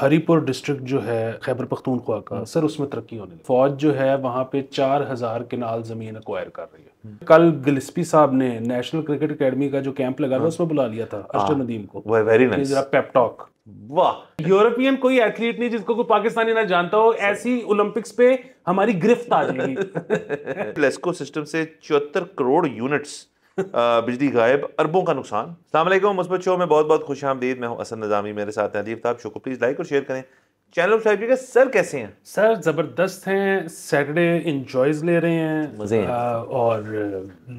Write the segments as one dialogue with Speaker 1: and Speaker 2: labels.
Speaker 1: Haripur district जो है खैबर पख्तूनख्वा का हम्म। सर उसमें तरक्की होने लगी फौज जो है वहाँ पे चार हज़ार किनाल ज़मीन अक्वायर कर रही है हम्म। कल गिलस्पी साहब ने नेशनल क्रिकेट एकेडमी का जो कैंप लगा था हाँ। उसमें बुला लिया था हाँ। अर्शद नदीम को वेरी नाइस पेपटॉक वाह यूरोपियन कोई एथलीट नहीं जिसको कोई पाकिस्तानी ना जानता हो ऐसी ओलंपिक्स पे हमारी गिरफ्त आ जाएगी
Speaker 2: प्लेस्को सिस्टम से चौहत्तर करोड़ यूनिट्स बिजली गायब अरबों का नुकसान अल्लाम मुस्बत शो में बहुत बहुत खुश आमदीद मैं हूँ असन नजामी मेरे साथ हैं अदीब साहब शो को प्लीज़ लाइक और
Speaker 1: शेयर करें चैनल साहब जी कीजिए सर कैसे हैं सर ज़बरदस्त हैं सैटरडे इंजॉयज़ ले रहे हैं मज़े हैं और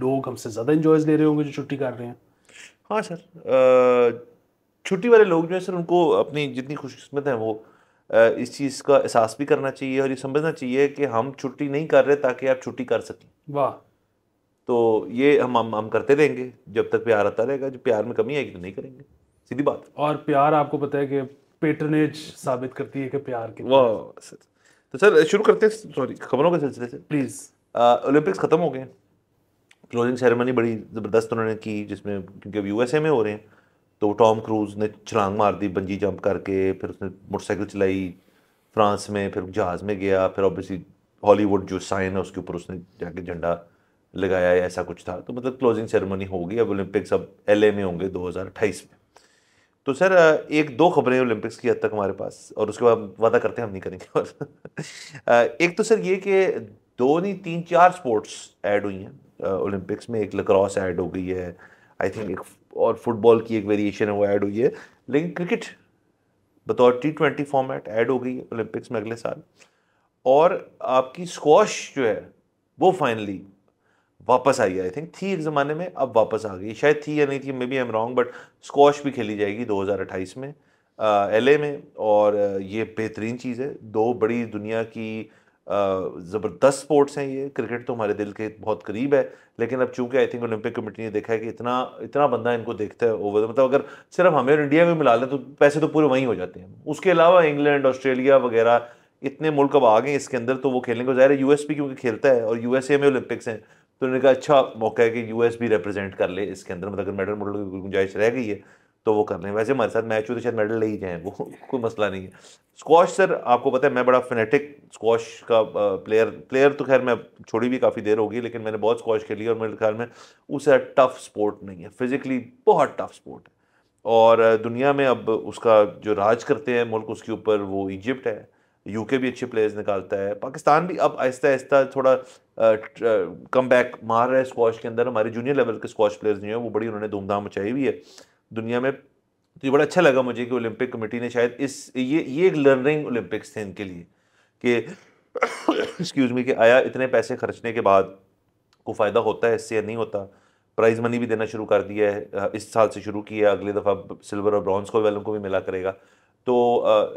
Speaker 1: लोग हमसे ज़्यादा इंजॉयज़ ले रहे होंगे जो छुट्टी कर रहे हैं
Speaker 2: हाँ सर छुट्टी वाले लोग जो हैं सर उनको अपनी जितनी खुशकस्मत हैं वो इस चीज़ का एहसास भी करना चाहिए और ये समझना चाहिए कि हम छुट्टी नहीं कर रहे ताकि आप छुट्टी कर सकें वाह तो ये हम हम हम करते रहेंगे जब तक प्यार आता रहेगा जो प्यार में कमी आएगी तो नहीं करेंगे सीधी बात
Speaker 1: और प्यार आपको पता है कि पेटरनेज साबित करती है कि प्यार
Speaker 2: की वाह तो सर शुरू करते हैं सॉरी खबरों के सिलसिले से प्लीज़ ओलंपिक्स ख़त्म हो गए क्लोजिंग सेरेमनी बड़ी ज़बरदस्त उन्होंने की जिसमें क्योंकि अब यू में हो रहे हैं तो टॉम क्रूज ने छलांग मार दी बंजी जंप करके फिर उसने मोटरसाइकिल चलाई फ्रांस में फिर जहाज़ में गया फिर ऑब्वियसली हॉलीवुड जो साइन है उसके ऊपर उसने जाके झंडा लगाया या ऐसा कुछ था तो मतलब क्लोजिंग सेरेमनी होगी अब ओलंपिक्स अब एल में होंगे दो में तो सर एक दो खबरें ओलंपिक्स की हद तक हमारे पास और उसके बाद वादा करते हैं हम नहीं करेंगे और एक तो सर ये कि दो नहीं तीन चार स्पोर्ट्स ऐड हुई हैं ओलंपिक्स में एक लक्रॉस ऐड हो गई है आई थिंक एक और फुटबॉल की एक वेरिएशन है वो ऐड हुई है लेकिन क्रिकेट बतौर टी ट्वेंटी फॉर्मेट ऐड हो गई है ओलंपिक्स में अगले साल और आपकी स्क्वाश जो है वो फाइनली वापस आई आई थिंक थी एक ज़माने में अब वापस आ गई शायद थी या नहीं थी maybe I am wrong but squash भी खेली जाएगी 2028 में एल में और ये बेहतरीन चीज़ है दो बड़ी दुनिया की ज़बरदस्त स्पोर्ट्स हैं ये क्रिकेट तो हमारे दिल के बहुत करीब है लेकिन अब चूंकि आई थिंक ओलंपिक कमेटी ने देखा है कि इतना इतना बंदा इनको देखता है ओवर मतलब अगर सिर्फ हमें और इंडिया में मिला लें तो पैसे तो पूरे वहीं हो जाते हैं उसके अलावा इंग्लैंड ऑस्ट्रेलिया वगैरह इतने मुल्क अब आ गए इसके अंदर तो वो खेलने को ज़ाहिर है यूएस भी क्योंकि खेलता है और यूएसए में ओलंपिक्स हैं तो उन्होंने कहा अच्छा मौका है कि यूएस भी रिप्रेजेंट कर ले इसके अंदर मतलब अगर मेडल मॉडल की गुंजाइश रह गई है तो वो कर लें वैसे हमारे साथ मैच हो तो शायद मेडल ले ही जाएँ वो कोई मसला नहीं है स्कॉश सर आपको पता है मैं बड़ा फिनेटिक स्कॉश का प्लेयर प्लेयर तो खैर मैं छोड़ी भी काफ़ी देर होगी लेकिन मैंने बहुत स्कॉश खेली और मेरे ख्याल में उसे टफ स्पोर्ट नहीं है फिज़िकली बहुत टफ स्पोर्ट है और दुनिया में अब उसका जो राज करते हैं मुल्क उसके ऊपर वो इजिप्ट है यूके भी अच्छे प्लेयर्स निकालता है पाकिस्तान भी अब आहिस्ता आहिस्ता थोड़ा कम बैक मार रहा है स्क्वाश के अंदर हमारे जूनियर लेवल के स्क्वाश प्लेयर्स जो हैं वो बड़ी उन्होंने धूमधाम मचाई हुई है दुनिया में तो ये बड़ा अच्छा लगा मुझे कि ओलंपिक कमेटी ने शायद इस ये ये एक लर्निंग ओलंपिक्स थे इनके लिए कि एक्सक्यूज़ मी कि आया इतने पैसे खर्चने के बाद को फ़ायदा होता है इससे या नहीं होता प्राइज़ मनी भी देना शुरू कर दिया है इस साल से शुरू किया अगली दफ़ा सिल्वर और ब्रॉन्ज को वालों को भी मिला करेगा तो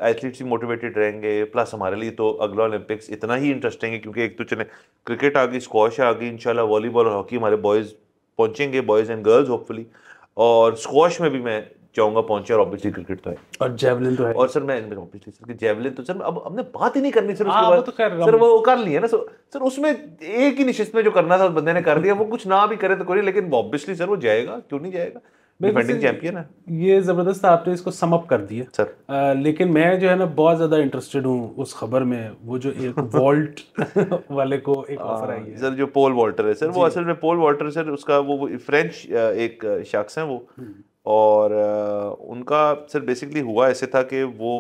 Speaker 2: एथलीट्स भी मोटिवेटेड रहेंगे प्लस हमारे लिए तो अगला ओलंपिक्स इतना ही इंटरेस्टिंग है क्योंकि एक तो चले क्रिकेट आ गई स्कॉश आ गई इंशाल्लाह वॉलीबॉल और हॉकी हमारे बॉयज़ पहुंचेंगे बॉयज़ एंड गर्ल्स होपफुली और स्कॉश में भी मैं चाहूंगा पहुंचे और ऑब्वियसली क्रिकेट तो है और जेवलिन तो है और सर मैं ऑब्वियसली सर जेवलिन तो सर अब हमने बात ही नहीं करनी सर उसके हाँ, बाद तो सर वो कर लिया ना सर सर उसमें एक ही निशिस्त में जो करना था उस बंदे ने कर दिया वो कुछ ना भी करे तो कोई लेकिन ऑब्वियसली सर वो जाएगा क्यों नहीं जाएगा डिफेंडिंग चैंपियन है
Speaker 1: ये ज़बरदस्त आपने इसको सम अप कर दिया सर आ, लेकिन मैं जो है ना बहुत ज़्यादा इंटरेस्टेड हूँ उस खबर में वो जो एक वॉल्ट वाले को एक ऑफर हाँ, आई है
Speaker 2: सर जो पोल वॉल्टर है सर वो असल में पोल वॉल्टर सर उसका वो फ्रेंच एक शख्स है वो हम्म। और उनका सर बेसिकली हुआ ऐसे था कि वो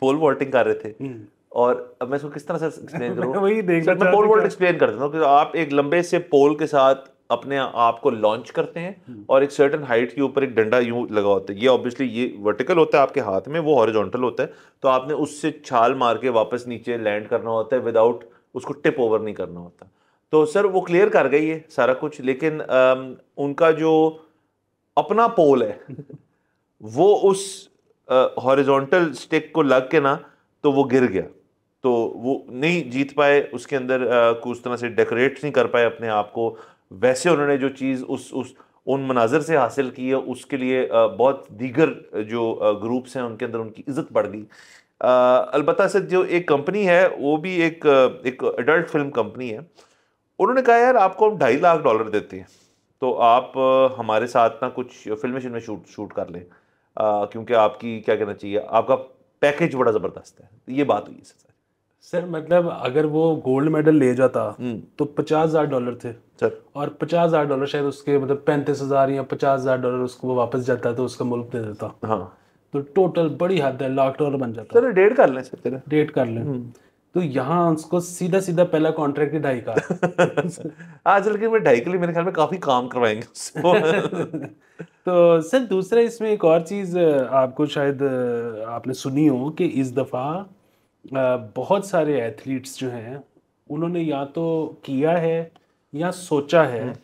Speaker 2: पोल वॉल्टिंग कर रहे थे हम्म। और अब मैं इसको किस तरह से एक्सप्लेन करूँ वही देख सर मैं पोल वॉल्ट एक्सप्लेन कर देता हूँ कि आप एक लंबे से पोल के साथ अपने आप को लॉन्च करते हैं हम्म। और एक सर्टन हाइट के ऊपर एक डंडा यूं लगा होता है ये ऑब्वियसली ये वर्टिकल होता है आपके हाथ में वो हॉरिजॉन्टल होता है तो आपने उससे छाल मार के वापस नीचे लैंड करना होता है विदाउट उसको टिप ओवर नहीं करना होता तो सर वो क्लियर कर गई है सारा कुछ लेकिन आ, उनका जो अपना पोल है वो उस हॉरिजॉन्टल स्टिक को लग के ना तो वो गिर गया तो वो नहीं जीत पाए उसके अंदर कुछ तरह से डेकोरेट नहीं कर पाए अपने आप को वैसे उन्होंने जो चीज़ उस उस उन मनाजर से हासिल की है उसके लिए बहुत दीगर जो ग्रुप्स हैं उनके अंदर उनकी इज्जत बढ़ गई अलबत् सर जो एक कंपनी है वो भी एक एक एडल्ट फिल्म कंपनी है उन्होंने कहा यार आपको हम ढाई लाख डॉलर देते हैं तो आप हमारे साथ ना कुछ फिल्में शिल्में शूट शूट कर लें क्योंकि आपकी क्या कहना चाहिए आपका पैकेज बड़ा ज़बरदस्त है ये बात हुई है
Speaker 1: सर मतलब अगर वो गोल्ड मेडल ले जाता हम्म। तो पचास हजार डॉलर थे सर और पचास हजार डॉलर शायद उसके मतलब पैंतीस हजार या पचास हजार डॉलर उसको वो वापस जाता तो उसका मुल्क दे देता हाँ तो टोटल बड़ी हद है लाख डॉलर बन जाता सर डेढ़ कर लें सर डेट कर लें हम्म। तो यहाँ उसको सीधा सीधा पहला कॉन्ट्रैक्ट ही ढाई का आज के मैं
Speaker 2: ढाई के लिए मेरे ख्याल में काफ़ी काम करवाएंगे
Speaker 1: तो सर दूसरा इसमें एक और चीज़ आपको शायद आपने सुनी हो कि इस दफ़ा बहुत सारे एथलीट्स जो हैं उन्होंने या तो किया है या सोचा है हम्म।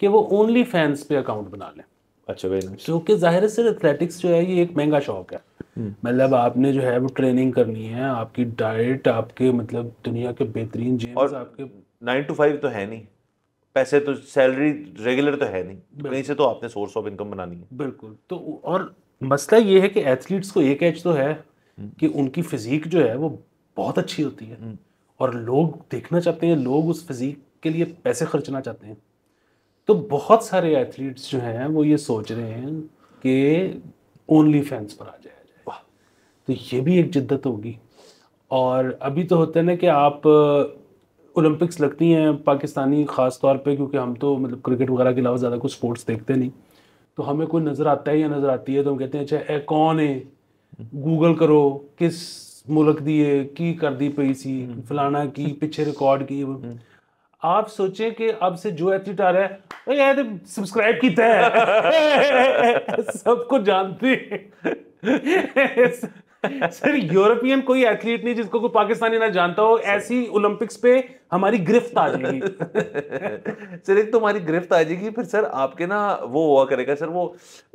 Speaker 1: कि वो ओनली फैंस पे अकाउंट बना लें अच्छा क्योंकि जाहिर से एथलेटिक्स जो है ये एक महंगा शौक है हम्म। मतलब आपने जो है वो ट्रेनिंग करनी है आपकी डाइट आपके मतलब दुनिया के बेहतरीन जी और आपके
Speaker 2: नाइन टू फाइव तो है नहीं पैसे तो सैलरी रेगुलर तो है नहीं कहीं से तो आपने सोर्स ऑफ इनकम
Speaker 1: बनानी है बिल्कुल तो और मसला ये है कि एथलीट्स को एक एज तो है हम्म। कि उनकी फिजीक जो है वो बहुत अच्छी होती है हम्म। और लोग देखना चाहते हैं लोग उस फिजीक के लिए पैसे खर्चना चाहते हैं तो बहुत सारे एथलीट्स जो हैं वो ये सोच रहे हैं कि ओनली फैंस पर आ जाया जाए तो ये भी एक जिद्दत होगी और अभी तो होता है ना कि आप ओलंपिक्स लगती हैं पाकिस्तानी ख़ास तौर पे क्योंकि हम तो मतलब क्रिकेट वगैरह के अलावा ज़्यादा कुछ स्पोर्ट्स देखते नहीं तो हमें कोई नज़र आता है या नज़र आती है तो हम कहते हैं अच्छा ए कौन है गूगल हम्म। करो किस ਮੁਲਕ ਦੀ ਇਹ ਕੀ ਕਰਦੀ ਪਈ ਸੀ ਫਲਾਣਾ ਕੀ ਪਿੱਛੇ ਰਿਕਾਰਡ ਕੀ आप सोचे कि अब से जो एथलीट आ रहा है यार सब्सक्राइब किया है सबको जानते सर यूरोपियन कोई एथलीट नहीं जिसको कोई पाकिस्तानी ना जानता हो ऐसी ओलंपिक्स पे हमारी गिरफ्त आ जाएगी सर एक तो हमारी गिरफ्त आ जाएगी फिर सर आपके ना वो हुआ करेगा सर
Speaker 2: वो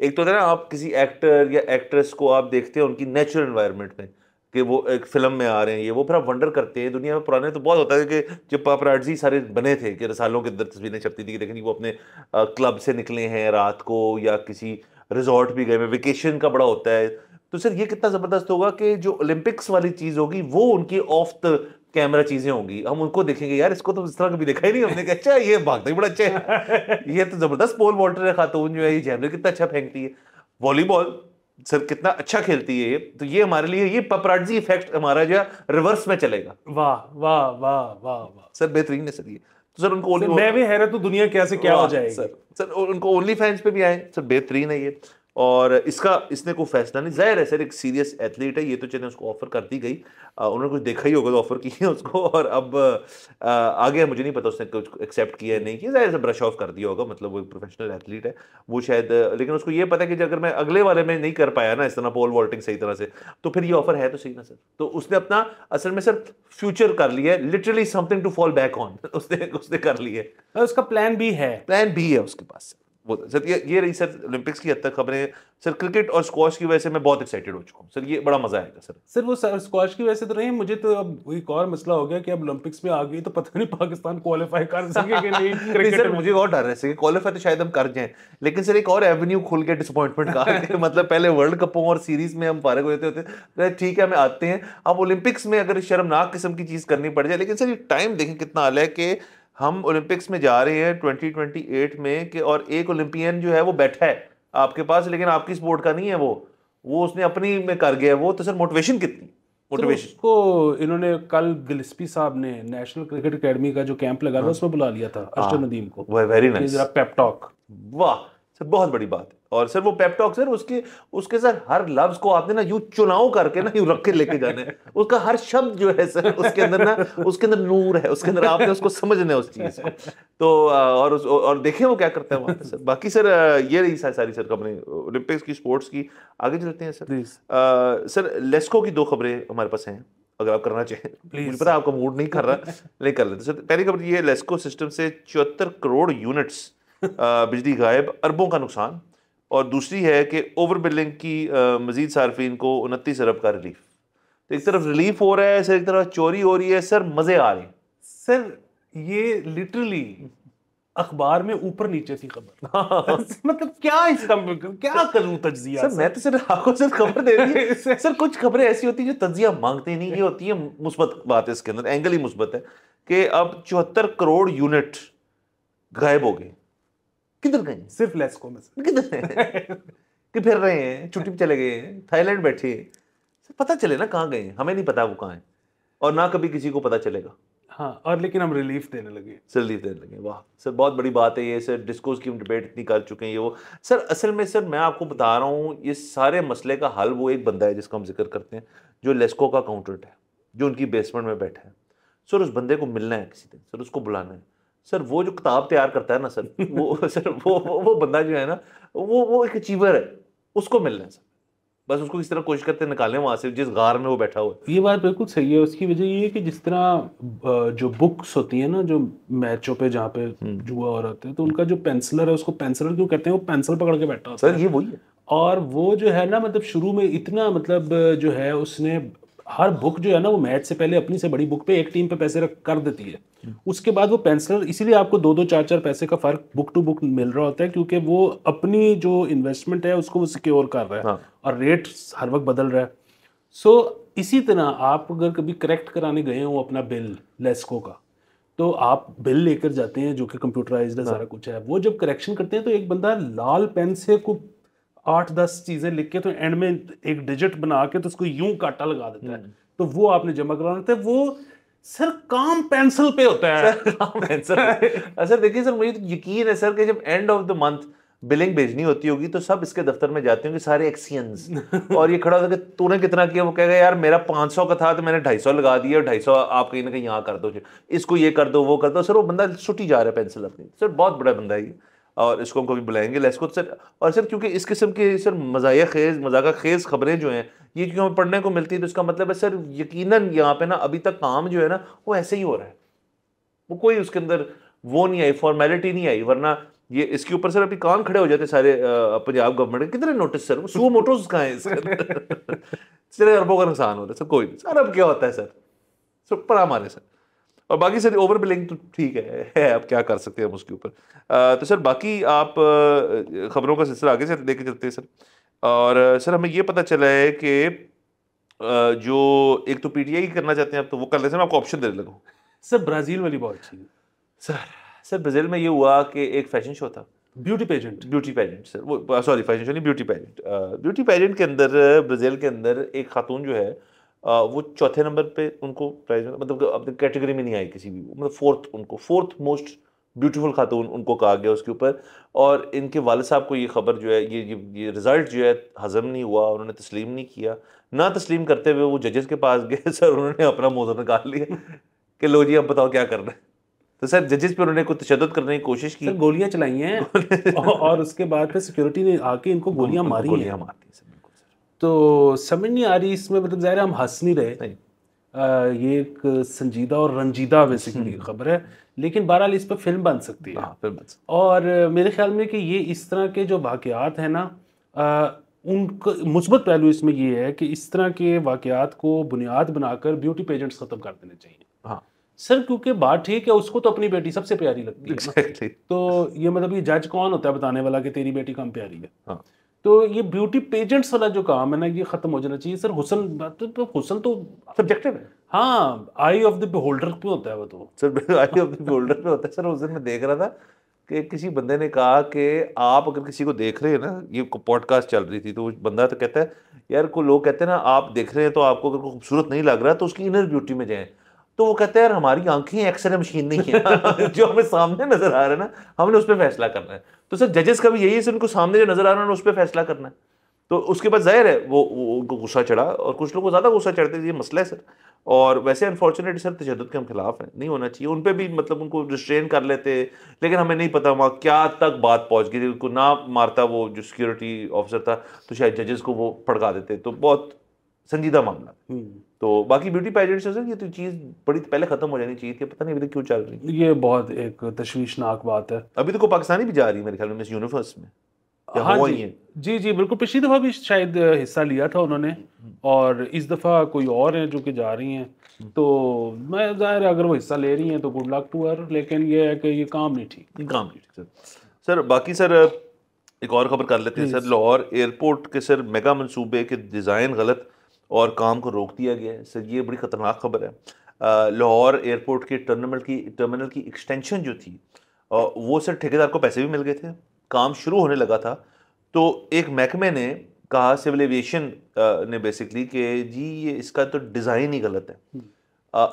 Speaker 2: एक तो ना आप किसी एक्टर या एक्ट्रेस को आप देखते हो उनकी नेचुरल एनवायरमेंट में कि वो एक फिल्म में आ रहे हैं ये वो फिर आप वंडर करते हैं दुनिया में पुराने तो बहुत होता है कि जब पापराजी सारे बने थे कि रसालों के अंदर तस्वीरें छपती थी लेकिन वो अपने क्लब से निकले हैं रात को या किसी रिजॉर्ट भी गए वेकेशन का बड़ा होता है तो सर ये कितना ज़बरदस्त होगा कि जो ओलंपिक्स वाली चीज़ होगी वो उनकी ऑफ द कैमरा चीज़ें होंगी हम उनको देखेंगे यार इसको तो इस तरह कभी देखा ही नहीं हमने कहा अच्छा ये भागता ही बड़ा अच्छा है ये तो ज़बरदस्त पोल वॉल्टर है खातून जो है ये जैमरे कितना अच्छा फेंकती है वॉलीबॉल सर कितना अच्छा खेलती है तो ये हमारे लिए ये पपराटी इफेक्ट हमारा जो रिवर्स में चलेगा वाह वाह वाह वाह वाह सर बेहतरीन है सर ये तो सर उनको मैं भी
Speaker 1: हैरत तो दुनिया कैसे क्या हो जाएगी सर
Speaker 2: सर उनको ओनली फैंस पे भी आए सर बेहतरीन है ये और इसका इसने कोई फैसला नहीं जाहिर है सर एक सीरियस एथलीट है ये तो चले उसको ऑफर कर दी गई उन्होंने कुछ देखा ही होगा तो ऑफर की है उसको और अब आ, आगे मुझे नहीं पता उसने कुछ एक्सेप्ट किया है नहीं किया जाहिर से ब्रश ऑफ कर दिया होगा मतलब वो एक प्रोफेशनल एथलीट है वो शायद लेकिन उसको ये पता है कि अगर मैं अगले वाले में नहीं कर पाया ना इस तरह पोल वॉल्टिंग सही तरह से तो फिर ये ऑफर है तो सही ना सर तो उसने अपना असल में सर फ्यूचर कर लिया है literally something to fall back on उसने उसने कर लिया है उसका प्लान भी है प्लान भी है उसके पास वो सर ये ये रही सर ओलंपिक्स की हद तक खबरें सर क्रिकेट और स्क्वाश की वजह से मैं बहुत एक्साइटेड हो चुका हूँ सर ये बड़ा मजा आएगा सर
Speaker 1: सर वो सर स्क्वाश की वजह से तो नहीं मुझे तो अब एक और मसला हो गया कि अब ओलंपिक्स में आ गई तो पता नहीं पाकिस्तान क्वालिफाई कर सके कि नहीं क्रिकेट सर मुझे और डर है क्वालिफाई तो शायद हम कर जाए लेकिन सर एक और एवेन्यू
Speaker 2: खुल के डिसअपॉइंटमेंट का मतलब पहले वर्ल्ड कपों और सीरीज में हम फारग होते होते ठीक है हमें आते हैं अब ओलंपिक्स में अगर शर्मनाक किस्म की चीज़ करनी पड़ जाए लेकिन सर ये टाइम देखें कितना अलग है कि हम ओलंपिक्स में जा रहे हैं 2028 में कि और एक ओलंपियन जो है वो बैठा है आपके पास लेकिन आपकी स्पोर्ट का नहीं है वो वो उसने अपनी में कर गया वो तो सर मोटिवेशन कितनी मोटिवेशन
Speaker 1: तो को इन्होंने कल गिलस्पी साहब ने नेशनल क्रिकेट एकेडमी का जो कैंप लगा था हाँ। उसमें बुला लिया था हाँ। अर्शन नदीम को वेरी नाइस
Speaker 2: पेपटॉक वाह सर बहुत बड़ी बात और सर वो पेपटॉक सर उसके उसके सर हर लफ्ज को आपने ना यू चुनाव करके ना यू रख के लेके जाने उसका हर शब्द जो है सर उसके अंदर ना उसके अंदर नूर है उसके अंदर आपने उसको समझना है उस चीज को तो और उस, और देखें वो क्या करते हैं सर बाकी सर ये रही सारी सर खबरें ओलंपिक्स की स्पोर्ट्स की आगे चलते हैं सर आ, सर लेस्को की दो खबरें हमारे पास हैं अगर आप करना चाहें मुझे पता आपका मूड नहीं कर रहा नहीं कर लेते सर पहली खबर ये लेस्को सिस्टम से चौहत्तर करोड़ यूनिट्स बिजली गायब अरबों का नुकसान और दूसरी है कि ओवर बिलिंग की मजीद सार्फिन को उनतीस अरब का रिलीफ तो एक तरफ रिलीफ हो रहा है सर एक तरफ चोरी हो रही है सर मज़े आ रहे हैं
Speaker 1: सर ये लिटरली अखबार में ऊपर नीचे थी खबर मतलब क्या इसका क्या करूं तजिया सर मैं तो सर आपको सर खबर दे रही है सर कुछ खबरें ऐसी होती है जो तजिया
Speaker 2: मांगते नहीं ये होती है मुस्बत बात है इसके अंदर एंगल ही मुस्बत है कि अब चौहत्तर करोड़ यूनिट गायब हो गए
Speaker 1: किधर गए सिर्फ लेस्को में किधर गए
Speaker 2: कि फिर रहे हैं छुट्टी पे चले गए हैं थाईलैंड बैठे हैं पता चले ना कहाँ गए हमें नहीं पता वो कहाँ है और ना कभी किसी को पता चलेगा
Speaker 1: हाँ और लेकिन हम रिलीफ देने लगे
Speaker 2: सर रिलीफ देने लगे वाह सर बहुत बड़ी बात है ये सर डिस्कोस की हम डिबेट इतनी कर चुके हैं ये वो सर असल में सर मैं आपको बता रहा हूँ ये सारे मसले का हल वो एक बंदा है जिसका हम जिक्र करते हैं जो लेस्को का अकाउंटेंट है जो उनकी बेसमेंट में बैठा है सर उस बंदे को मिलना है किसी दिन सर उसको बुलाना है सर वो जो किताब तैयार करता है ना सर वो सर वो वो, वो बंदा जो है ना वो वो एक अचीवर है उसको मिलना है सर बस उसको किस तरह कोशिश करते हैं निकालें वहाँ से जिस गार में वो बैठा हुआ
Speaker 1: है ये बात बिल्कुल सही है उसकी वजह ये है कि जिस तरह जो बुक्स होती है ना जो मैचों पे जहाँ पे हम्म। जुआ और रहा हैं तो उनका जो पेंसिलर है उसको पेंसिलर क्यों कहते हैं वो पेंसिल पकड़ के बैठा होता सर ये वही है और वो जो है ना मतलब शुरू में इतना मतलब जो है उसने हर बुक जो है ना वो मैच से पहले अपनी से बड़ी बुक पे एक टीम पे पैसे रख कर देती है उसके बाद वो पेंसिलर इसीलिए आपको दो दो चार चार पैसे का फर्क बुक टू बुक मिल रहा होता है क्योंकि वो अपनी जो इन्वेस्टमेंट है उसको वो सिक्योर कर रहा है हाँ। और रेट हर वक्त बदल रहा है सो so, इसी तरह आप अगर कभी करेक्ट कराने गए हो अपना बिल लेस्को का तो आप बिल लेकर जाते हैं जो कि कंप्यूटराइज है हाँ। सारा कुछ है वो जब करेक्शन करते हैं तो एक बंदा लाल पेन से को आठ दस चीजें लिख के तो एंड में एक डिजिट बना के तो उसको यूं काटा लगा देता है हम्म। तो वो आपने जमा करवाना था वो सर काम पेंसिल पे होता है सर काम पेंसिल
Speaker 2: सर अच्छा, देखिए सर मुझे तो यकीन है सर कि जब end of the month billing भेजनी होती होगी तो सब इसके दफ्तर में जाते होंगे सारे एक्सियंस और ये खड़ा होता कि तूने कितना किया वो कहेगा यार मेरा सौ का था तो मैंने ढाई सौ लगा दिया और सौ आप कहीं ना कहीं यहाँ कर दो इसको ये कर दो वो कर दो सर वो बंदा छुट्टी जा रहा है पेंसिल अपनी सर बहुत बड़ा बंदा है ये और इसको हम कभी बुलाएंगे लेस्को सर और सर क्योंकि इस किस्म के सर मजाया खेज मजाक खेज खबरें जो हैं ये क्योंकि हमें पढ़ने को मिलती है तो इसका मतलब है सर यकीनन यहाँ पे ना अभी तक काम जो है ना वो ऐसे ही हो रहा है वो कोई उसके अंदर वो नहीं आई फॉर्मेलिटी नहीं आई वरना ये इसके ऊपर सर अभी कान खड़े हो जाते सारे पंजाब गवर्नमेंट कितने नोटिस सर वो सू मोटोज कहाँ हैं सर अरबों का नुकसान हो रहा है सर कोई नहीं सर अब क्या होता है सर सर पड़ा मारे सर और बाकी सर ओवर बिलिंग तो ठीक है, है आप क्या कर सकते हैं हम उसके ऊपर तो सर बाकी आप खबरों का सिलसिला आगे से लेके चलते हैं सर और सर हमें ये पता चला है कि जो एक तो पीटीआई करना चाहते हैं आप तो वो कर लेते हैं मैं आपको ऑप्शन देने लगा
Speaker 1: सर ब्राज़ील वाली बहुत अच्छी
Speaker 2: सर सर ब्राज़ील में ये हुआ कि एक फैशन शो था beauty pageant beauty pageant sir वो सॉरी फैशन शो नहीं ब्यूटी पेजेंट ब्यूटी पेजेंट के अंदर ब्राज़ील के अंदर एक खातून जो है वो चौथे नंबर पे उनको प्राइज मतलब अपने कैटेगरी में नहीं आई किसी भी मतलब फोर्थ उनको फोर्थ मोस्ट ब्यूटीफुल खातून उनको कहा गया उसके ऊपर और इनके वाल साहब को ये खबर जो है ये ये, ये रिज़ल्ट जो है हज़म नहीं हुआ उन्होंने तस्लीम नहीं किया ना तस्लीम करते हुए वो जजेस के पास गए सर उन्होंने अपना मोजा निकाल लिया कि लो जी अब बताओ क्या करना है तो सर जजेस
Speaker 1: पे उन्होंने कुछ तशद करने की कोशिश की गोलियां चलाई हैं और उसके बाद फिर सिक्योरिटी ने आके इनको गोलियां मारी गोलियां मारती हैं तो समझ नहीं आ रही इसमें मतलब ज़ाहिर हम हंस नहीं रहे आ, ये एक संजीदा और रंजीदा बेसिकली हम्म। खबर है लेकिन बहरहाल इस पर फिल्म बन सकती है फिल्म हाँ, बन सकती। और मेरे ख्याल में कि ये इस तरह के जो वाक़ात हैं ना उनका मुस्बत पहलू इसमें ये है कि इस तरह के वाक़ात को बुनियाद बनाकर ब्यूटी पेजेंट्स ख़त्म कर देने चाहिए हाँ सर क्योंकि बात ठीक है उसको तो अपनी बेटी सबसे प्यारी लगती है exactly. तो ये मतलब ये जज कौन होता है बताने वाला कि तेरी बेटी कम प्यारी है हाँ. तो ये ब्यूटी पेजेंट्स वाला जो काम है ना ये खत्म हो जाना चाहिए सर हुसन तो, तो हुसन तो सब्जेक्टिव है हाँ आई ऑफ द होल्डर पे होता है वो तो
Speaker 2: sir eye of the beholder पे होता है सर उस दिन मैं देख रहा था कि किसी बंदे ने कहा कि आप अगर किसी को देख रहे हैं ना ये पॉडकास्ट चल रही थी तो बंदा तो कहता है यार को लोग कहते हैं ना आप देख रहे हैं तो आपको अगर खूबसूरत नहीं लग रहा तो उसकी इनर ब्यूटी में जाएं तो वो कहते हैं यार हमारी आंखें एक्सरे मशीन नहीं है जो हमें सामने नजर आ रहा है ना हमने उस पर फैसला करना है तो सर जजेस का भी यही है सर उनको सामने जो नजर आ रहा है उस पर फैसला करना है तो उसके बाद जाहिर है वो उनको गुस्सा चढ़ा और कुछ लोगों को ज़्यादा गुस्सा चढ़ते थे ये मसला है सर और वैसे अनफॉर्चुनेट सर तशद के हम खिलाफ हैं नहीं होना चाहिए उन पर भी मतलब उनको रिस्ट्रेन कर लेते लेकिन हमें नहीं पता वहाँ क्या तक बात पहुँच गई थी उनको ना मारता वो जो सिक्योरिटी ऑफिसर था तो शायद जजेस को वो पड़का देते तो बहुत संजीदा मामला हम्म। तो बाकी ब्यूटी पैजेंट से ये तो चीज़ बड़ी पहले खत्म हो जानी चाहिए थी पता नहीं अभी तक क्यों चल रही ये बहुत एक
Speaker 1: तश्वीशनाक बात है
Speaker 2: अभी तो पाकिस्तानी भी जा रही है मेरे ख्याल में मिस यूनिवर्स में
Speaker 1: हाँ जी जी जी बिल्कुल पिछली दफ़ा भी शायद हिस्सा लिया था उन्होंने हम्म। और इस दफ़ा कोई और है जो कि जा रही हैं हम्म। तो मैं ज़ाहिर है अगर वो हिस्सा ले रही हैं तो गुड लक टू हर लेकिन ये है कि ये काम नहीं ठीक काम
Speaker 2: नहीं ठीक सर सर बाकी सर एक और खबर कर लेते हैं सर लाहौर एयरपोर्ट के सर मेगा मंसूबे के डिज़ाइन गलत और काम को रोक दिया गया है सर ये बड़ी ख़तरनाक खबर है लाहौर एयरपोर्ट के टर्मिनल की टर्मिनल की एक्सटेंशन जो थी आ, वो सर ठेकेदार को पैसे भी मिल गए थे काम शुरू होने लगा था तो एक महकमे ने कहा सिविल एविएशन ने बेसिकली कि जी ये इसका तो डिज़ाइन ही गलत है हम्म।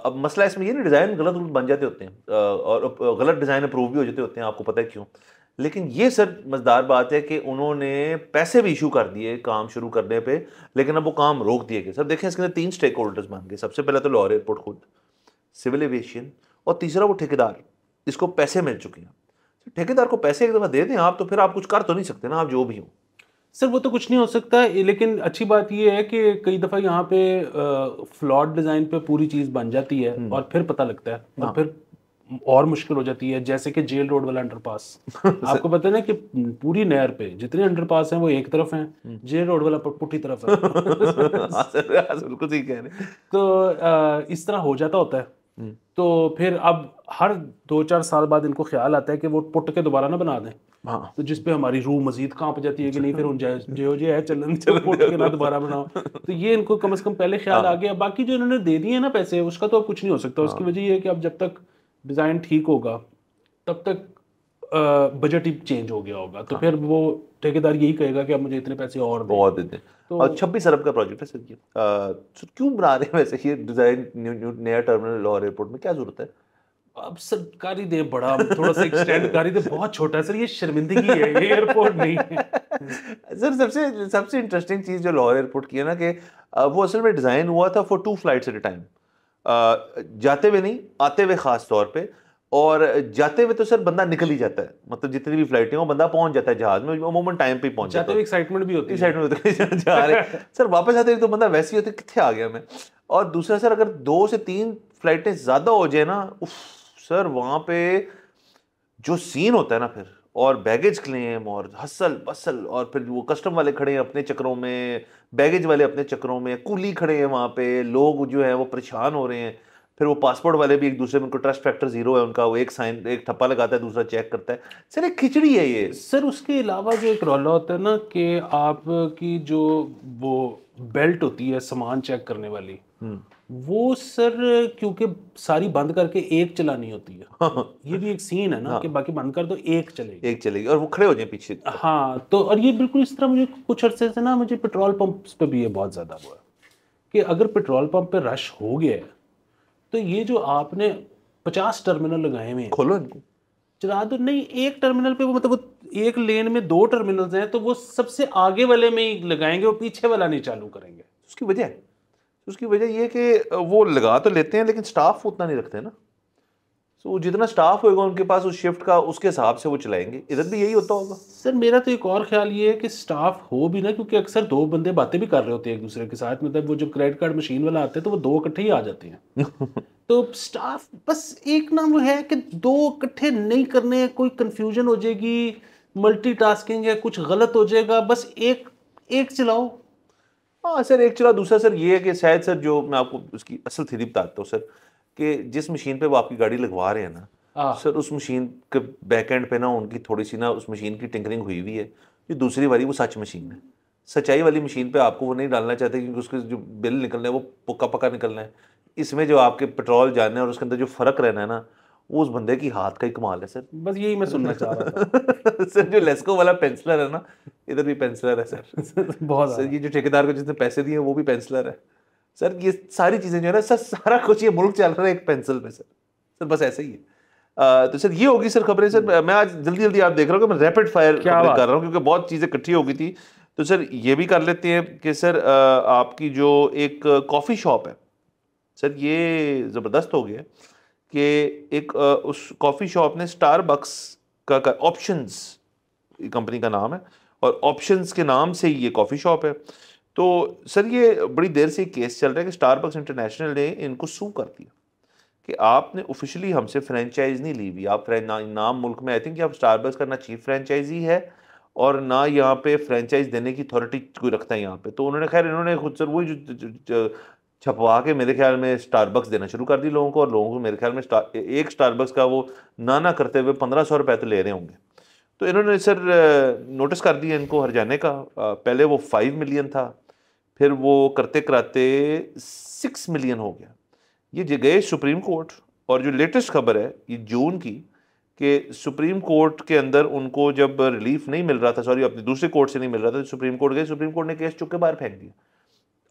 Speaker 2: अब मसला इसमें ये ना डिज़ाइन गलत बन जाते होते हैं और गलत डिज़ाइन अप्रूव भी हो जाते होते हैं आपको पता है क्यों लेकिन ये सर मज़दार बात है कि उन्होंने पैसे भी इशू कर दिए काम शुरू करने पे लेकिन अब वो काम रोक दिए गए सर देखें इसके अंदर तीन स्टेक होल्डर्स बन गए सबसे पहले तो लाहौर एयरपोर्ट खुद सिविल एविएशन और तीसरा वो ठेकेदार इसको
Speaker 1: पैसे मिल चुके हैं ठेकेदार को पैसे एक दफ़ा दे दें आप तो फिर आप कुछ कर तो नहीं सकते ना आप जो भी हो सर वो तो कुछ नहीं हो सकता लेकिन अच्छी बात ये है कि कई दफ़ा यहाँ पे फ्लॉड डिज़ाइन पे पूरी चीज़ बन जाती है हम्म। और फिर पता लगता है और हाँ। फिर और मुश्किल हो जाती है जैसे कि जेल रोड वाला अंडरपास आपको पता ना कि पूरी नहर पे जितने अंडरपास हैं वो एक तरफ हैं हम्म। जेल रोड वाला पुट्टी तरफ है बिल्कुल ठीक है तो आ, इस तरह हो जाता होता है हम्म। तो फिर अब हर दो चार साल बाद इनको ख्याल आता है कि वो पुट के दोबारा ना बना दें हाँ तो जिस पे हमारी रूह मजीद कांप जाती है कि नहीं फिर उन जो जो है चलन पुट के ना दोबारा बनाओ तो ये इनको कम से कम पहले ख्याल हाँ। आ गया बाकी जो इन्होंने दे दिए ना पैसे उसका तो अब कुछ नहीं हो सकता हाँ। उसकी वजह ये है कि अब जब तक डिज़ाइन ठीक होगा तब तक बजट ही चेंज हो गया होगा तो हाँ। फिर वो ठेकेदार यही कहेगा कि अब मुझे इतने पैसे और बहुत देते तो और छब्बीस अरब का प्रोजेक्ट है सर ये क्यों बना रहे हैं
Speaker 2: वैसे ये डिज़ाइन नया टर्मिनल लाहौर एयरपोर्ट में क्या ज़रूरत है
Speaker 1: अब सरकारी दे बड़ा थोड़ा सा एक्सटेंड कर दे बहुत छोटा है सर ये शर्मिंदगी है ये एयरपोर्ट नहीं है
Speaker 2: सर सबसे सबसे इंटरेस्टिंग चीज़ जो लाहौर एयरपोर्ट की है ना कि वो असल में डिज़ाइन हुआ था for two flights at a time जाते हुए नहीं आते हुए ख़ास तौर पे और जाते हुए तो सर बंदा निकल ही जाता है मतलब जितनी भी फ्लाइटें हो बंदा पहुंच जाता है जहाज में अमूमन टाइम पे पहुंच जाते
Speaker 1: है एक्साइटमेंट भी होती
Speaker 2: है सर वापस आते हुए तो बंदा वैसे ही होता है कितने आ गया मैं और दूसरा सर अगर दो से तीन फ्लाइटें ज़्यादा हो जाए ना उफ सर वहाँ पे जो सीन होता है ना फिर और बैगेज क्लेम और हसल बसल और फिर वो कस्टम वाले खड़े हैं अपने चक्रों में बैगेज वाले अपने चक्रों में कूली खड़े हैं वहाँ पे लोग जो हैं वो परेशान हो रहे हैं फिर वो पासपोर्ट वाले भी एक दूसरे में उनको ट्रस्ट फैक्टर जीरो है उनका वो एक साइन एक ठप्पा
Speaker 1: लगाता है दूसरा चेक करता है सर एक खिचड़ी है ये सर उसके अलावा जो एक रौला होता है ना कि आपकी जो वो बेल्ट होती है सामान चेक करने वाली हम्म। वो सर क्योंकि सारी बंद करके एक चलानी होती है हाँ।, हाँ। ये भी एक सीन है ना हाँ। कि बाकी बंद कर दो एक चलेगी एक चलेगी और वो खड़े हो जाए पीछे हाँ तो और ये बिल्कुल इस तरह मुझे कुछ अरसे से ना मुझे पेट्रोल पंप पे भी ये बहुत ज़्यादा हुआ कि अगर पेट्रोल पंप पे रश हो गया है तो ये जो आपने पचास टर्मिनल लगाए हुए खोलो इनको चला दो नहीं एक टर्मिनल पे वो मतलब वो एक लेन में दो टर्मिनल हैं तो वो सबसे आगे वाले में ही लगाएंगे और पीछे वाला नहीं चालू करेंगे उसकी वजह तो उसकी वजह यह
Speaker 2: कि वो लगा तो लेते हैं लेकिन स्टाफ उतना नहीं रखते ना तो so, जितना स्टाफ होगा उनके पास
Speaker 1: उस शिफ्ट का उसके हिसाब से वो चलाएंगे इधर भी यही होता होगा सर मेरा तो एक और ख्याल ये है कि स्टाफ हो भी ना क्योंकि अक्सर दो बंदे बातें भी कर रहे होते हैं एक दूसरे के साथ मतलब वो जो क्रेडिट कार्ड मशीन वाला आते हैं तो वो दो इकट्ठे ही आ जाते हैं तो स्टाफ बस एक ना वो है कि दो इकट्ठे नहीं करने कोई कन्फ्यूजन हो जाएगी मल्टी है कुछ गलत हो जाएगा बस एक एक चलाओ हाँ सर एक चला दूसरा सर ये है कि शायद सर जो मैं आपको
Speaker 2: उसकी असल थी बताता हूँ सर कि जिस मशीन पे वो आपकी गाड़ी लगवा रहे हैं ना हाँ। सर उस मशीन के बैक एंड पे ना उनकी थोड़ी सी ना उस मशीन की टिंकरिंग हुई हुई है जो दूसरी वाली वो सच मशीन है सच्चाई वाली मशीन पे आपको वो नहीं डालना चाहते क्योंकि उसके जो बिल निकलना है वो पक्का पक्का निकलना है इसमें जो आपके पेट्रोल जाना है और उसके अंदर जो फ़र्क रहना है ना वो उस बंदे की हाथ का ही कमाल है सर बस यही मैं सुनना चाह रहा था सर जो लेस्को वाला पेंसिलर है ना इधर भी पेंसिलर है सर बहुत सर ये जो ठेकेदार को जिसने पैसे दिए वो भी पेंसिलर है सर ये सारी चीज़ें जो है ना सर सारा कुछ ये मुल्क चल रहा है एक पेंसिल पे सर सर बस ऐसे ही है तो सर ये होगी सर खबरें सर मैं आज जल्दी जल्दी आप देख रहा हूँ कि मैं रैपिड फायर कर रहा हूँ क्योंकि बहुत चीज़ें इकट्ठी हो गई थी तो सर ये भी कर लेते हैं कि सर आपकी जो एक कॉफ़ी शॉप है सर ये ज़बरदस्त हो गया है कि एक उस कॉफ़ी शॉप ने स्टारबक्स का ऑप्शंस कंपनी का नाम है और ऑप्शंस के नाम से ये कॉफ़ी शॉप है तो सर ये बड़ी देर से केस चल रहा है कि स्टारबक्स इंटरनेशनल ने इनको सू कर दिया कि आपने ऑफिशियली हमसे फ्रेंचाइज नहीं ली हुई आप ना, नाम मुल्क में आई थिंक आप स्टारबक्स का ना चीफ फ्रेंचाइजी है और ना यहाँ पे फ्रेंचाइज देने की अथॉरिटी कोई रखता है यहाँ पे तो उन्होंने खैर इन्होंने खुद सर वही छपवा के मेरे ख्याल में स्टारबक्स देना शुरू कर दी लोगों को और लोगों को मेरे ख्याल में स्टार, एक स्टारबक्स का वो ना ना करते हुए पंद्रह सौ रुपये तो ले रहे होंगे तो इन्होंने सर नोटिस कर दिया इनको हर जाने का पहले वो फाइव मिलियन था फिर वो करते कराते सिक्स मिलियन हो गया ये गए सुप्रीम कोर्ट और जो लेटेस्ट खबर है ये जून की कि सुप्रीम कोर्ट के अंदर उनको जब रिलीफ नहीं मिल रहा था सॉरी अपने दूसरे कोर्ट से नहीं मिल रहा था सुप्रीम तो कोर्ट गए सुप्रीम कोर्ट ने केस चुके बाहर फेंक दिया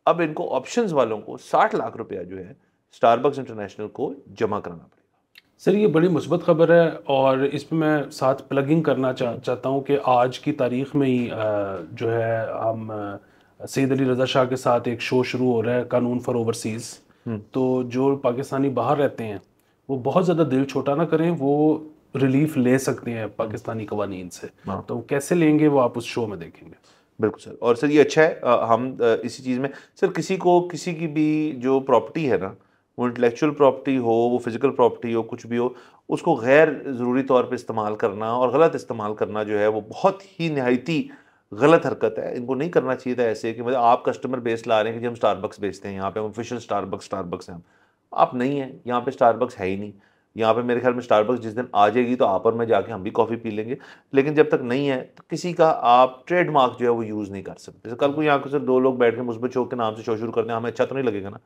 Speaker 2: अब इनको ऑप्शंस वालों को साठ लाख रुपया जो है स्टारबक्स इंटरनेशनल को जमा कराना पड़ेगा
Speaker 1: सर ये बड़ी मुस्बत खबर है और इस पर मैं साथ प्लगिंग करना चाह चाहता हूँ कि आज की तारीख में ही जो है हम सैद अली रज़ा शाह के साथ एक शो शुरू हो रहा है कानून फॉर ओवरसीज़ हम्म। तो जो पाकिस्तानी बाहर रहते हैं वो बहुत ज़्यादा दिल छोटा ना करें वो रिलीफ ले सकते हैं पाकिस्तानी हम्म। कवानीन से हाँ। तो कैसे लेंगे वो आप उस शो में देखेंगे बिल्कुल सर
Speaker 2: और सर ये अच्छा है आ, हम आ, इसी चीज़ में सर किसी को किसी की भी जो प्रॉपर्टी है ना वो इंटेलेक्चुअल प्रॉपर्टी हो वो फिजिकल प्रॉपर्टी हो कुछ भी हो उसको गैर ज़रूरी तौर पे इस्तेमाल करना और गलत इस्तेमाल करना जो है वो बहुत ही नहायती गलत हरकत है इनको नहीं करना चाहिए था ऐसे कि मतलब आप कस्टमर बेस ला रहे हैं कि हम स्टारबक्स बेचते हैं यहाँ पे हम ऑफिशियल स्टारबक्स स्टारबक्स हैं आप नहीं हैं यहाँ पे स्टारबक्स है ही नहीं यहाँ पे मेरे ख्याल में स्टारबक्स जिस दिन आ जाएगी तो और मैं जाके हम भी कॉफ़ी पी लेंगे लेकिन जब तक नहीं है तो किसी का आप ट्रेडमार्क जो है वो यूज़ नहीं कर सकते जैसे कल को यहाँ से दो लोग बैठ के मुस्बत चौक के नाम से शो शुरू करते हैं हमें अच्छा तो नहीं लगेगा ना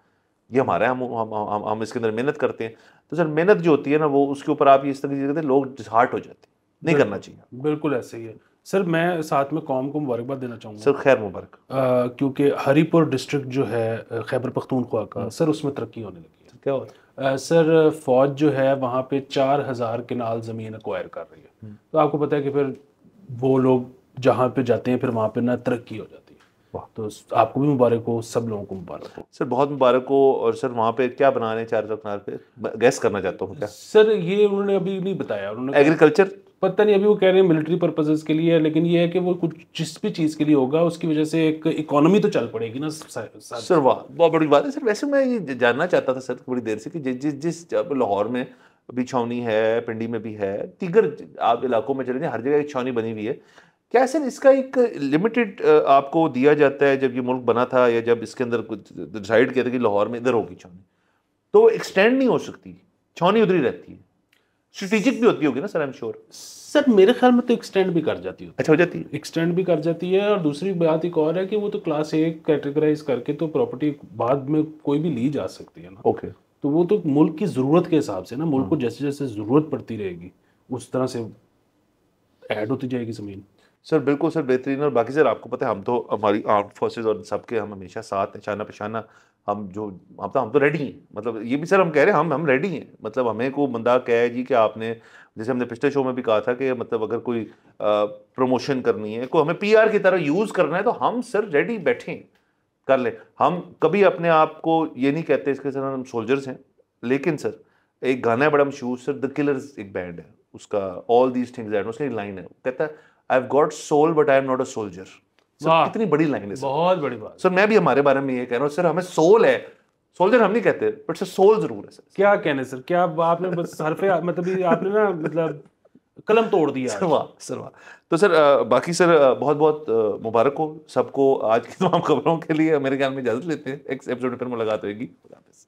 Speaker 2: ये हमारा है हम हम हम, हम इसके अंदर मेहनत करते हैं तो सर मेहनत जो होती है ना वो उसके ऊपर आप इस की चीज़ें लोग डिसहार्ट हो जाते हैं नहीं करना चाहिए
Speaker 1: बिल्कुल ऐसे ही है सर मैं साथ में कौम को मुबारकबाद देना चाहूँगा सर खैर मुबारक क्योंकि हरीपुर डिस्ट्रिक्ट जो है खैबर पख्तूनख्वा का हम्म। सर उसमें तरक्की होने लगी क्या होता है सर फौज जो है वहाँ पे चार हज़ार किनाल ज़मीन अक्वायर कर रही है हम्म। तो आपको पता है कि फिर वो लोग जहाँ पे जाते हैं फिर वहाँ पे ना तरक्की हो जाती है तो आपको भी मुबारक हो सब लोगों को मुबारक हो
Speaker 2: सर बहुत मुबारक हो और सर वहाँ पे क्या बना रहे हैं चार किनाल पे गैस करना चाहता हूँ क्या
Speaker 1: सर ये उन्होंने अभी नहीं बताया उन्होंने एग्रीकल्चर पता नहीं अभी वो कह रहे हैं मिलिट्री पर्पजेज के लिए लेकिन ये है कि वो कुछ जिस भी चीज़ के लिए होगा उसकी वजह से एक इकोनॉमी तो चल पड़ेगी ना सर वाह
Speaker 2: बहुत बड़ी बात है सर वैसे मैं ये जानना चाहता था सर बड़ी देर से कि जिस जिस लाहौर में अभी छावनी है पिंडी में भी है तीगर आप इलाकों में चले जाए हर जगह एक छावनी बनी हुई है क्या सर इसका एक लिमिटेड आपको दिया जाता है जब ये मुल्क बना था या जब इसके अंदर कुछ डिसाइड किया था कि लाहौर में इधर होगी छावनी
Speaker 1: तो एक्सटेंड नहीं हो सकती छावनी उधर ही रहती है स्ट्रेटेजिक भी होती होगी ना sir I am sure sir मेरे ख्याल में तो एक्सटेंड भी कर जाती है अच्छा हो जाती है एक्सटेंड भी कर जाती है और दूसरी बात एक और है कि वो तो क्लास ए कैटेगराइज करके तो प्रॉपर्टी बाद में कोई भी ली जा सकती है ना ओके okay. तो वो तो मुल्क की ज़रूरत के हिसाब से ना मुल्क को हाँ। जैसे जैसे ज़रूरत पड़ती रहेगी उस तरह से ऐड होती जाएगी ज़मीन सर बिल्कुल सर बेहतरीन और बाकी सर आपको पता है
Speaker 2: हम तो हमारी आर्म फोर्सेज और सबके हम हमेशा साथ हैं शाना पेशाना हम जो हम तो हम तो रेडी हैं मतलब ये भी सर हम कह रहे हैं हम हम रेडी हैं मतलब हमें को बंदा कहे जी कि आपने जैसे हमने पिछले शो में भी कहा था कि मतलब अगर कोई प्रमोशन करनी है कोई हमें पीआर की तरह यूज़ करना है तो हम सर रेडी बैठे कर ले हम कभी अपने आप को ये नहीं कहते इसके सर हम सोल्जर्स हैं लेकिन सर एक गाना है बड़ा मशहूर सर द किलर्स एक बैंड है उसका ऑल दीज थिंग्स एंड उसकी लाइन है कहता है I have got soul but I am not a soldier sir कितनी बड़ी लाइन
Speaker 1: है बहुत बड़ी बात
Speaker 2: सर मैं भी हमारे बारे में ये कह रहा हूँ सर हमें सोल है सोल्जर हम नहीं कहते बट सर सोल जरूर है सर
Speaker 1: क्या कहने सर क्या आपने बस हरफे मतलब आपने ना मतलब
Speaker 2: कलम तोड़ दिया सर वाह सर वाह तो सर बाकी सर बहुत बहुत मुबारक हो सबको आज की तमाम खबरों के लिए मेरे ख्याल में इजाजत लेते हैं एक एपिसोड पर मुलाकात होगी